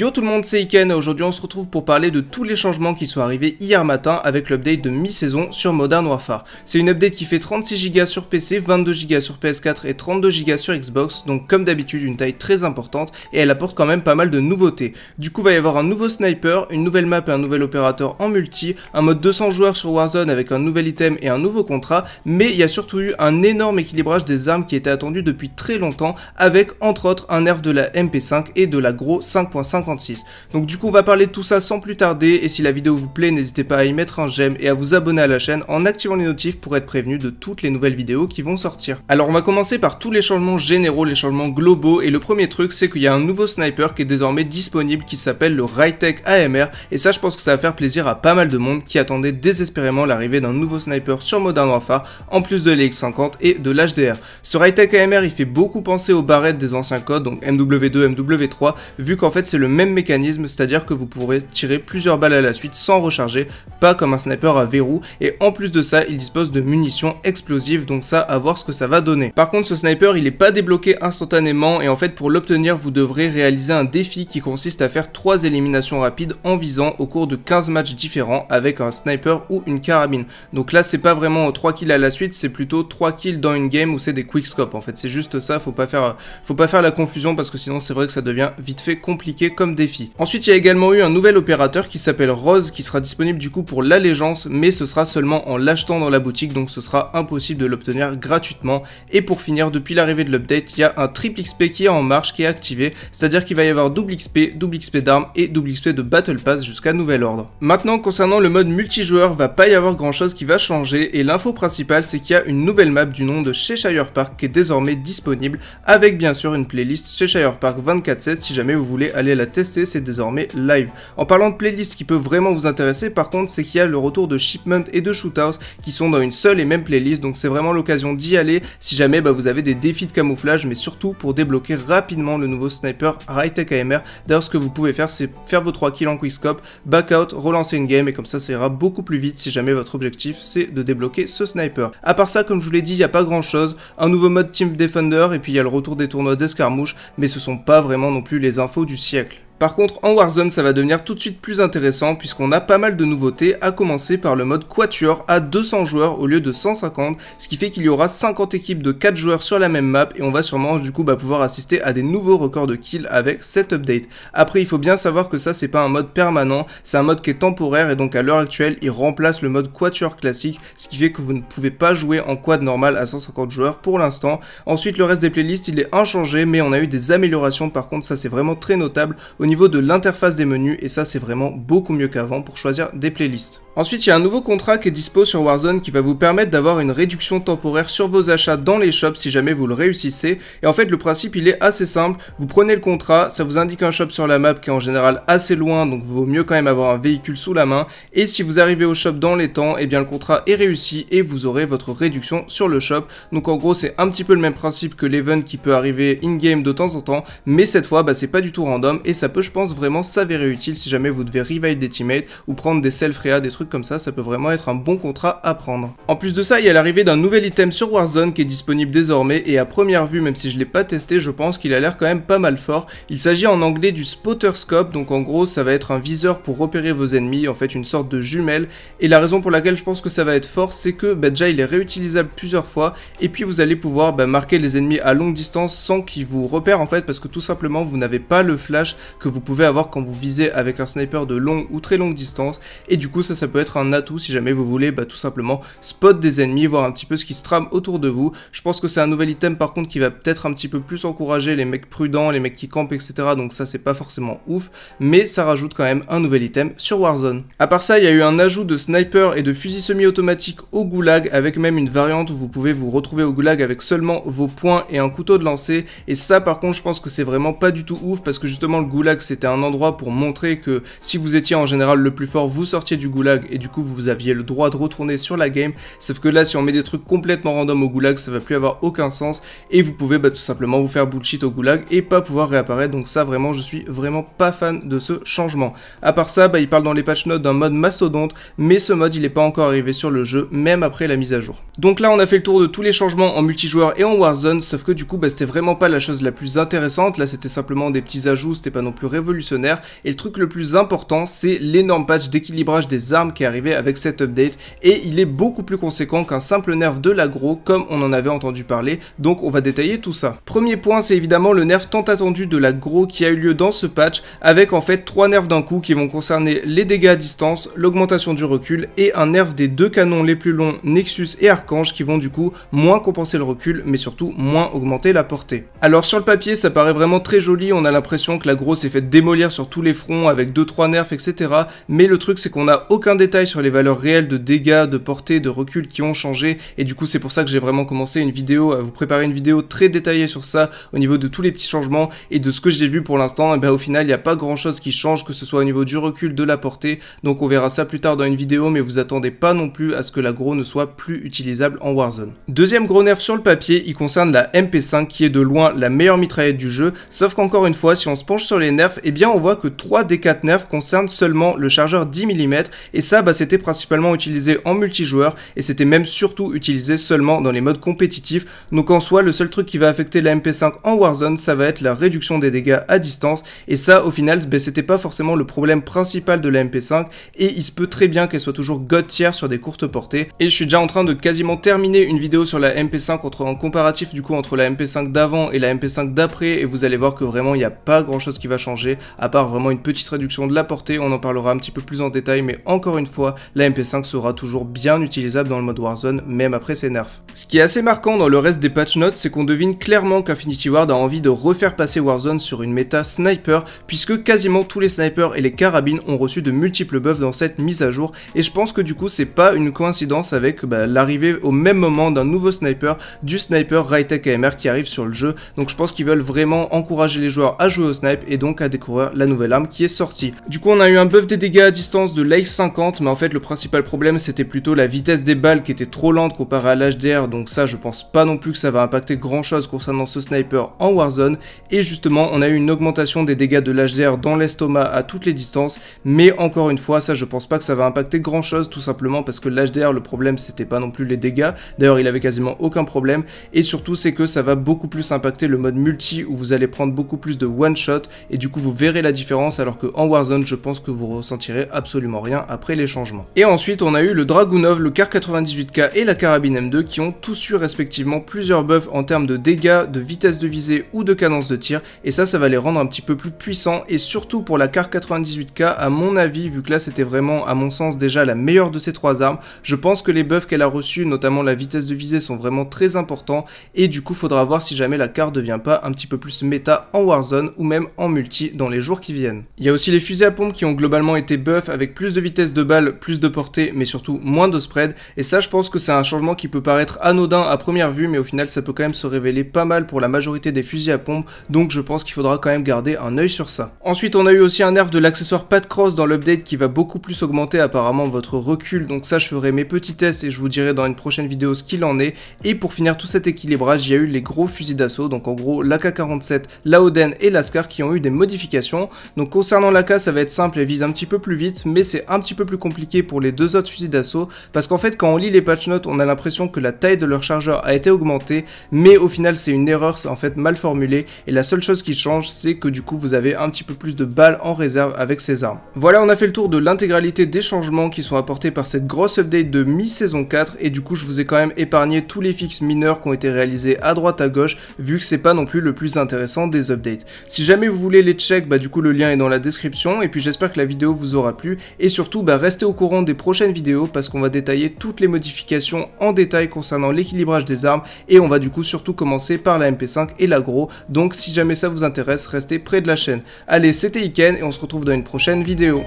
Yo tout le monde, c'est Iken aujourd'hui on se retrouve pour parler de tous les changements qui sont arrivés hier matin avec l'update de mi-saison sur Modern Warfare. C'est une update qui fait 36Go sur PC, 22Go sur PS4 et 32Go sur Xbox, donc comme d'habitude une taille très importante et elle apporte quand même pas mal de nouveautés. Du coup va y avoir un nouveau sniper, une nouvelle map et un nouvel opérateur en multi, un mode 200 joueurs sur Warzone avec un nouvel item et un nouveau contrat, mais il y a surtout eu un énorme équilibrage des armes qui était attendu depuis très longtemps avec entre autres un nerf de la MP5 et de la Gros 5.5 donc du coup on va parler de tout ça sans plus tarder et si la vidéo vous plaît n'hésitez pas à y mettre un j'aime et à vous abonner à la chaîne en activant les notifs pour être prévenu de toutes les nouvelles vidéos qui vont sortir. Alors on va commencer par tous les changements généraux, les changements globaux et le premier truc c'est qu'il y a un nouveau sniper qui est désormais disponible qui s'appelle le ritech AMR et ça je pense que ça va faire plaisir à pas mal de monde qui attendait désespérément l'arrivée d'un nouveau sniper sur Modern Warfare en plus de lx 50 et de l'HDR. Ce ritech AMR il fait beaucoup penser aux barrettes des anciens codes donc MW2, MW3 vu qu'en fait c'est le même même mécanisme, c'est-à-dire que vous pourrez tirer plusieurs balles à la suite sans recharger, pas comme un sniper à verrou, et en plus de ça, il dispose de munitions explosives, donc ça, à voir ce que ça va donner. Par contre, ce sniper, il n'est pas débloqué instantanément, et en fait, pour l'obtenir, vous devrez réaliser un défi qui consiste à faire trois éliminations rapides en visant au cours de 15 matchs différents avec un sniper ou une carabine. Donc là, c'est pas vraiment trois kills à la suite, c'est plutôt trois kills dans une game où c'est des quickscopes, en fait. C'est juste ça, faut pas faire, faut pas faire la confusion, parce que sinon, c'est vrai que ça devient vite fait compliqué comme défi. Ensuite, il y a également eu un nouvel opérateur qui s'appelle Rose qui sera disponible du coup pour l'allégeance, mais ce sera seulement en l'achetant dans la boutique, donc ce sera impossible de l'obtenir gratuitement. Et pour finir, depuis l'arrivée de l'update, il y a un triple XP qui est en marche, qui est activé, c'est-à-dire qu'il va y avoir double XP, double XP d'armes et double XP de Battle Pass jusqu'à nouvel ordre. Maintenant, concernant le mode multijoueur, va pas y avoir grand chose qui va changer, et l'info principale c'est qu'il y a une nouvelle map du nom de Cheshire Park qui est désormais disponible, avec bien sûr une playlist Cheshire Park 24-7 si jamais vous voulez aller la Testé c'est désormais live. En parlant de playlist, qui peut vraiment vous intéresser par contre, c'est qu'il y a le retour de Shipment et de Shootouts qui sont dans une seule et même playlist, donc c'est vraiment l'occasion d'y aller si jamais bah, vous avez des défis de camouflage, mais surtout pour débloquer rapidement le nouveau sniper Hightech AMR. D'ailleurs, ce que vous pouvez faire, c'est faire vos 3 kills en quickscope, back out, relancer une game, et comme ça, ça ira beaucoup plus vite si jamais votre objectif c'est de débloquer ce sniper. À part ça, comme je vous l'ai dit, il n'y a pas grand chose. Un nouveau mode Team Defender, et puis il y a le retour des tournois d'escarmouche, mais ce sont pas vraiment non plus les infos du siècle. Par contre, en Warzone, ça va devenir tout de suite plus intéressant puisqu'on a pas mal de nouveautés, à commencer par le mode Quatuor à 200 joueurs au lieu de 150, ce qui fait qu'il y aura 50 équipes de 4 joueurs sur la même map et on va sûrement du coup bah, pouvoir assister à des nouveaux records de kills avec cet update. Après, il faut bien savoir que ça, c'est pas un mode permanent, c'est un mode qui est temporaire et donc à l'heure actuelle, il remplace le mode Quatuor classique, ce qui fait que vous ne pouvez pas jouer en quad normal à 150 joueurs pour l'instant. Ensuite, le reste des playlists, il est inchangé, mais on a eu des améliorations, par contre, ça c'est vraiment très notable niveau de l'interface des menus et ça c'est vraiment beaucoup mieux qu'avant pour choisir des playlists. Ensuite, il y a un nouveau contrat qui est dispo sur Warzone qui va vous permettre d'avoir une réduction temporaire sur vos achats dans les shops si jamais vous le réussissez. Et en fait, le principe, il est assez simple. Vous prenez le contrat, ça vous indique un shop sur la map qui est en général assez loin, donc vaut mieux quand même avoir un véhicule sous la main. Et si vous arrivez au shop dans les temps, et eh bien le contrat est réussi et vous aurez votre réduction sur le shop. Donc en gros, c'est un petit peu le même principe que l'event qui peut arriver in-game de temps en temps, mais cette fois, bah, c'est pas du tout random et ça peut, je pense, vraiment s'avérer utile si jamais vous devez revive des teammates ou prendre des self rea des trucs comme ça, ça peut vraiment être un bon contrat à prendre. En plus de ça, il y a l'arrivée d'un nouvel item sur Warzone qui est disponible désormais et à première vue, même si je ne l'ai pas testé, je pense qu'il a l'air quand même pas mal fort. Il s'agit en anglais du spotter scope, donc en gros ça va être un viseur pour repérer vos ennemis, en fait une sorte de jumelle. Et la raison pour laquelle je pense que ça va être fort, c'est que bah, déjà il est réutilisable plusieurs fois et puis vous allez pouvoir bah, marquer les ennemis à longue distance sans qu'ils vous repèrent en fait parce que tout simplement vous n'avez pas le flash que vous pouvez avoir quand vous visez avec un sniper de longue ou très longue distance et du coup ça ça peut être un atout si jamais vous voulez bah, tout simplement spot des ennemis, voir un petit peu ce qui se trame autour de vous. Je pense que c'est un nouvel item par contre qui va peut-être un petit peu plus encourager les mecs prudents, les mecs qui campent, etc. Donc ça c'est pas forcément ouf, mais ça rajoute quand même un nouvel item sur Warzone. À part ça, il y a eu un ajout de sniper et de fusil semi-automatique au goulag, avec même une variante où vous pouvez vous retrouver au goulag avec seulement vos points et un couteau de lancer. Et ça par contre je pense que c'est vraiment pas du tout ouf, parce que justement le goulag c'était un endroit pour montrer que si vous étiez en général le plus fort, vous sortiez du goulag et du coup vous aviez le droit de retourner sur la game. Sauf que là si on met des trucs complètement random au goulag ça va plus avoir aucun sens et vous pouvez bah, tout simplement vous faire bullshit au goulag et pas pouvoir réapparaître. Donc ça vraiment je suis vraiment pas fan de ce changement. À part ça bah, il parle dans les patch notes d'un mode mastodonte mais ce mode il n'est pas encore arrivé sur le jeu même après la mise à jour. Donc là on a fait le tour de tous les changements en multijoueur et en Warzone sauf que du coup bah, c'était vraiment pas la chose la plus intéressante. Là c'était simplement des petits ajouts, c'était pas non plus révolutionnaire. Et le truc le plus important c'est l'énorme patch d'équilibrage des armes qui est arrivé avec cet update et il est beaucoup plus conséquent qu'un simple nerf de l'aggro comme on en avait entendu parler, donc on va détailler tout ça. Premier point, c'est évidemment le nerf tant attendu de l'aggro qui a eu lieu dans ce patch avec en fait trois nerfs d'un coup qui vont concerner les dégâts à distance, l'augmentation du recul et un nerf des deux canons les plus longs Nexus et Archange qui vont du coup moins compenser le recul mais surtout moins augmenter la portée. Alors sur le papier ça paraît vraiment très joli, on a l'impression que l'aggro s'est fait démolir sur tous les fronts avec 2-3 nerfs etc. Mais le truc c'est qu'on n'a aucun détail sur les valeurs réelles de dégâts, de portée, de recul qui ont changé. Et du coup, c'est pour ça que j'ai vraiment commencé une vidéo, à vous préparer une vidéo très détaillée sur ça, au niveau de tous les petits changements. Et de ce que j'ai vu pour l'instant, et bien au final, il n'y a pas grand chose qui change, que ce soit au niveau du recul, de la portée. Donc on verra ça plus tard dans une vidéo, mais vous attendez pas non plus à ce que l'agro ne soit plus utilisable en Warzone. Deuxième gros nerf sur le papier, il concerne la MP5 qui est de loin la meilleure mitraillette du jeu, sauf qu'encore une fois, si on se penche sur les nerfs, et eh bien on voit que 3 des 4 nerfs concernent seulement le chargeur 10 mm et ça, bah, c'était principalement utilisé en multijoueur et c'était même surtout utilisé seulement dans les modes compétitifs. Donc en soi, le seul truc qui va affecter la MP5 en Warzone, ça va être la réduction des dégâts à distance. Et ça, au final, bah, c'était pas forcément le problème principal de la MP5 et il se peut très bien qu'elle soit toujours god tier sur des courtes portées. Et je suis déjà en train de quasiment terminer une vidéo sur la MP5 contre en comparatif du coup entre la MP5 d'avant et la MP5 d'après et vous allez voir que vraiment il n'y a pas grand chose qui va changer à part vraiment une petite réduction de la portée. On en parlera un petit peu plus en détail mais encore une fois, la MP5 sera toujours bien utilisable dans le mode Warzone, même après ses nerfs. Ce qui est assez marquant dans le reste des patch notes, c'est qu'on devine clairement qu'Infinity Ward a envie de refaire passer Warzone sur une méta sniper, puisque quasiment tous les snipers et les carabines ont reçu de multiples buffs dans cette mise à jour, et je pense que du coup c'est pas une coïncidence avec bah, l'arrivée au même moment d'un nouveau sniper, du sniper Ritech AMR qui arrive sur le jeu, donc je pense qu'ils veulent vraiment encourager les joueurs à jouer au snipe et donc à découvrir la nouvelle arme qui est sortie. Du coup on a eu un buff des dégâts à distance de l'AX50 mais en fait le principal problème c'était plutôt la vitesse des balles qui était trop lente comparé à l'HDR, donc ça je pense pas non plus que ça va impacter grand chose concernant ce sniper en Warzone, et justement on a eu une augmentation des dégâts de l'HDR dans l'estomac à toutes les distances, mais encore une fois ça je pense pas que ça va impacter grand chose tout simplement parce que l'HDR le problème c'était pas non plus les dégâts, d'ailleurs il avait quasiment aucun problème, et surtout c'est que ça va beaucoup plus impacter le mode multi où vous allez prendre beaucoup plus de one shot, et du coup vous verrez la différence alors que en Warzone je pense que vous ressentirez absolument rien après les changements. Et ensuite, on a eu le Dragunov, le car 98K et la carabine M2 qui ont tous eu respectivement plusieurs buffs en termes de dégâts, de vitesse de visée ou de cadence de tir, et ça, ça va les rendre un petit peu plus puissants, et surtout pour la car 98K, à mon avis, vu que là c'était vraiment, à mon sens, déjà la meilleure de ces trois armes, je pense que les buffs qu'elle a reçus, notamment la vitesse de visée, sont vraiment très importants, et du coup, faudra voir si jamais la Kar devient pas un petit peu plus méta en Warzone ou même en multi dans les jours qui viennent. Il y a aussi les fusées à pompe qui ont globalement été buffs avec plus de vitesse de balles plus de portée, mais surtout moins de spread. Et ça, je pense que c'est un changement qui peut paraître anodin à première vue, mais au final, ça peut quand même se révéler pas mal pour la majorité des fusils à pompe. Donc, je pense qu'il faudra quand même garder un œil sur ça. Ensuite, on a eu aussi un nerf de l'accessoire de Cross dans l'update qui va beaucoup plus augmenter apparemment votre recul. Donc ça, je ferai mes petits tests et je vous dirai dans une prochaine vidéo ce qu'il en est. Et pour finir tout cet équilibrage, il y a eu les gros fusils d'assaut, donc en gros la k 47 la Oden et l'Ascar qui ont eu des modifications. Donc concernant la l'AK, ça va être simple, elle vise un petit peu plus vite, mais c'est un petit peu plus plus compliqué pour les deux autres fusils d'assaut, parce qu'en fait quand on lit les patch notes on a l'impression que la taille de leur chargeur a été augmentée, mais au final c'est une erreur, c'est en fait mal formulé, et la seule chose qui change c'est que du coup vous avez un petit peu plus de balles en réserve avec ces armes. Voilà on a fait le tour de l'intégralité des changements qui sont apportés par cette grosse update de mi-saison 4, et du coup je vous ai quand même épargné tous les fixes mineurs qui ont été réalisés à droite à gauche, vu que c'est pas non plus le plus intéressant des updates. Si jamais vous voulez les check, bah du coup le lien est dans la description, et puis j'espère que la vidéo vous aura plu, et surtout bah restez au courant des prochaines vidéos parce qu'on va détailler toutes les modifications en détail concernant l'équilibrage des armes et on va du coup surtout commencer par la MP5 et l'agro. Donc si jamais ça vous intéresse, restez près de la chaîne. Allez, c'était Iken et on se retrouve dans une prochaine vidéo.